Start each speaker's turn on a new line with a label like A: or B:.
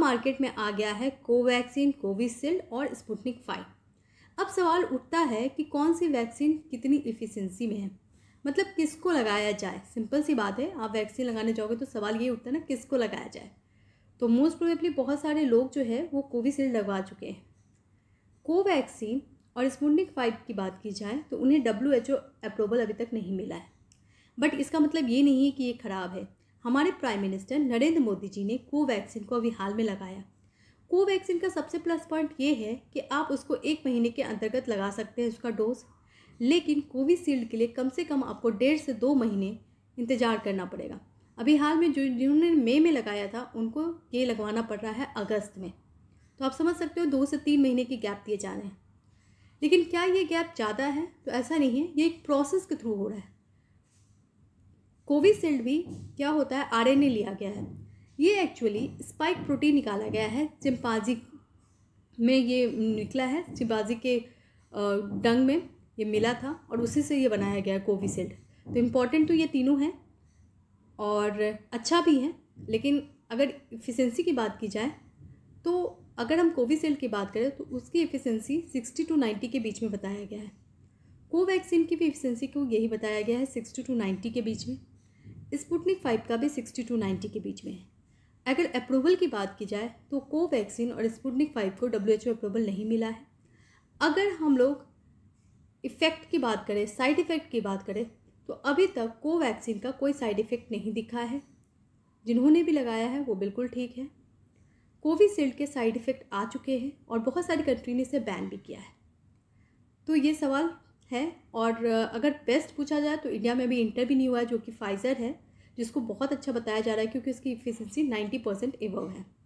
A: market में आ गया है कोवैक्सीन कोविशील्ड और स्पुतनिक फाइव अब सवाल उठता है कि कौन सी वैक्सीन कितनी इफ़िशेंसी में है मतलब किसको लगाया जाए सिंपल सी बात है आप वैक्सीन लगाने जाओगे तो सवाल ये उठता है ना किसको लगाया जाए तो मोस्ट प्रोबेबली बहुत सारे लोग जो है वो कोविशील्ड लगवा चुके हैं कोवैक्सीन और स्पुटनिक फाइव की बात की जाए तो उन्हें डब्ल्यू एच ओ अप्रूवल अभी तक नहीं मिला है बट इसका मतलब ये नहीं है कि ये ख़राब है हमारे प्राइम मिनिस्टर नरेंद्र मोदी जी ने कोवैक्सीन को अभी हाल में लगाया कोवैक्सीन का सबसे प्लस पॉइंट ये है कि आप उसको एक महीने के अंतर्गत लगा सकते हैं उसका डोज लेकिन कोविशील्ड के लिए कम से कम आपको डेढ़ से दो महीने इंतज़ार करना पड़ेगा अभी हाल में जो जिन्होंने मई में लगाया था उनको ये लगवाना पड़ रहा है अगस्त में तो आप समझ सकते हो दो से तीन महीने की गैप दिए जा रहे हैं लेकिन क्या ये गैप ज़्यादा है तो ऐसा नहीं है ये एक प्रोसेस के थ्रू हो रहा है कोविशील्ड भी क्या होता है आर लिया गया है ये एक्चुअली स्पाइक प्रोटीन निकाला गया है चिम्पाजी में ये निकला है चिम्पाजी के डंग में ये मिला था और उसी से ये बनाया गया है कोविशील्ड तो इम्पॉर्टेंट तो ये तीनों हैं और अच्छा भी है लेकिन अगर इफ़िशेंसी की बात की जाए तो अगर हम कोविशील्ड की बात करें तो उसकी एफिशिएंसी 60 टू 90 के बीच में बताया गया है कोवैक्सीन की भी एफिशिएंसी को यही बताया गया है 60 टू 90 के बीच में स्पुटनिक फाइव का भी सिक्सटी टू नाइन्टी के बीच में है अगर अप्रूवल की बात की जाए तो कोवैक्सीन और स्पुटनिक फाइव को डब्ल्यू एच अप्रूवल नहीं मिला है अगर हम लोग इफ़ेक्ट की बात करें साइड इफ़ेक्ट की बात करें तो अभी तक कोवैक्सीन का कोई साइड इफ़ेक्ट नहीं दिखा है जिन्होंने भी लगाया है वो बिल्कुल ठीक है कोविशील्ड के साइड इफ़ेक्ट आ चुके हैं और बहुत सारी कंट्री ने इसे बैन भी किया है तो ये सवाल है और अगर बेस्ट पूछा जाए तो इंडिया में भी इंटर भी नहीं हुआ है जो कि फाइज़र है जिसको बहुत अच्छा बताया जा रहा है क्योंकि इसकी इफ़िशेंसी नाइन्टी परसेंट एवव है